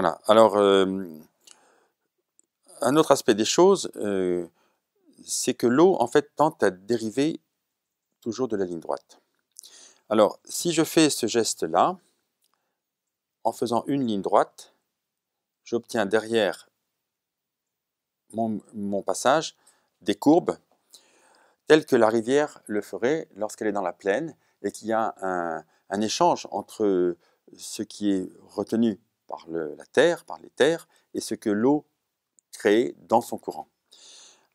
Voilà. Alors, euh, un autre aspect des choses, euh, c'est que l'eau, en fait, tente à dériver toujours de la ligne droite. Alors, si je fais ce geste-là, en faisant une ligne droite, j'obtiens derrière mon, passage des courbes telles que la rivière le ferait lorsqu'elle est dans la plaine et qu'il y a un échange entre ce qui est retenu par la terre, par les terres, et ce que l'eau crée dans son courant.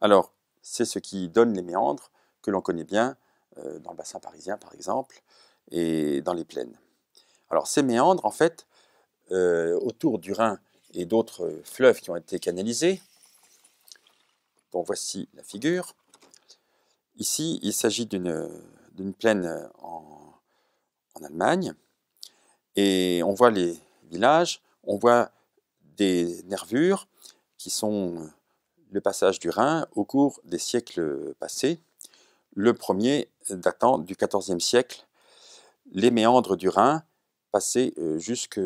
Alors, c'est ce qui donne les méandres que l'on connaît bien euh, dans le bassin parisien, par exemple, et dans les plaines. Alors, ces méandres, en fait, euh, autour du Rhin et d'autres fleuves qui ont été canalisés, dont voici la figure. Ici, il s'agit d'une plaine en, en Allemagne, et on voit les villages on voit des nervures qui sont le passage du Rhin au cours des siècles passés. Le premier datant du XIVe siècle, les méandres du Rhin passaient euh, jusque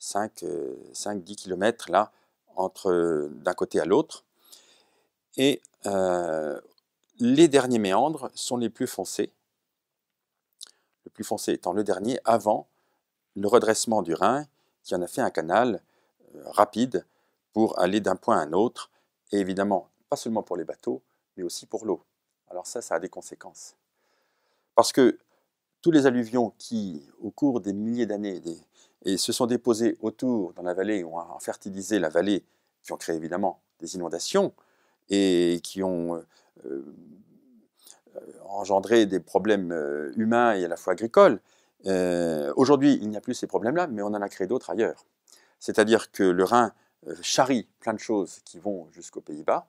5-10 euh, km là, entre d'un côté à l'autre. Et euh, les derniers méandres sont les plus foncés, le plus foncé étant le dernier avant le redressement du Rhin qui en a fait un canal euh, rapide pour aller d'un point à un autre, et évidemment, pas seulement pour les bateaux, mais aussi pour l'eau. Alors ça, ça a des conséquences. Parce que tous les alluvions qui, au cours des milliers d'années, se sont déposés autour dans la vallée, ont fertilisé la vallée, qui ont créé évidemment des inondations, et qui ont euh, euh, engendré des problèmes humains et à la fois agricoles, euh, aujourd'hui, il n'y a plus ces problèmes-là, mais on en a créé d'autres ailleurs. C'est-à-dire que le Rhin euh, charrie plein de choses qui vont jusqu'aux Pays-Bas,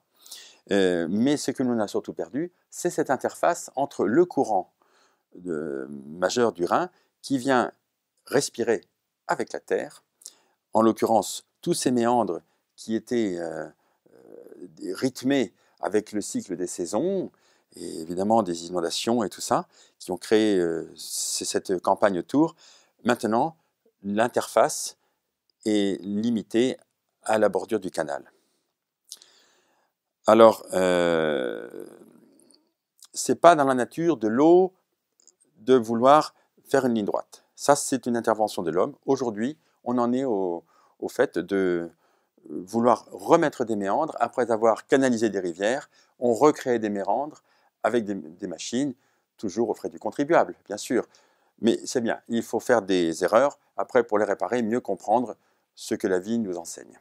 euh, mais ce que l'on a surtout perdu, c'est cette interface entre le courant majeur du Rhin qui vient respirer avec la terre, en l'occurrence tous ces méandres qui étaient rythmés avec le cycle des saisons, et évidemment des inondations et tout ça, qui ont créé euh, cette campagne autour. Maintenant, l'interface est limitée à la bordure du canal. Alors, euh, ce n'est pas dans la nature de l'eau de vouloir faire une ligne droite. Ça, c'est une intervention de l'homme. Aujourd'hui, on en est au, au fait de euh, vouloir remettre des méandres après avoir canalisé des rivières. On recrée des méandres avec des, machines, toujours au frais du contribuable, bien sûr. Mais c'est bien, il faut faire des erreurs, après pour les réparer, mieux comprendre ce que la vie nous enseigne.